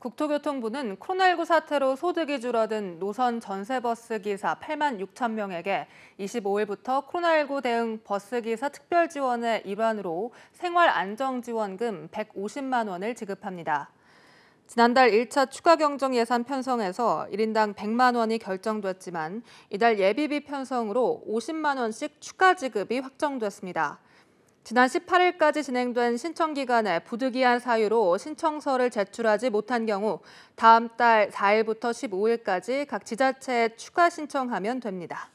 국토교통부는 코로나19 사태로 소득이 줄어든 노선 전세버스 기사 8만 6천 명에게 25일부터 코로나19 대응 버스 기사 특별 지원의 일환으로 생활 안정 지원금 150만 원을 지급합니다. 지난달 1차 추가 경정 예산 편성에서 1인당 100만 원이 결정됐지만 이달 예비비 편성으로 50만 원씩 추가 지급이 확정됐습니다. 지난 18일까지 진행된 신청 기간에 부득이한 사유로 신청서를 제출하지 못한 경우 다음 달 4일부터 15일까지 각 지자체에 추가 신청하면 됩니다.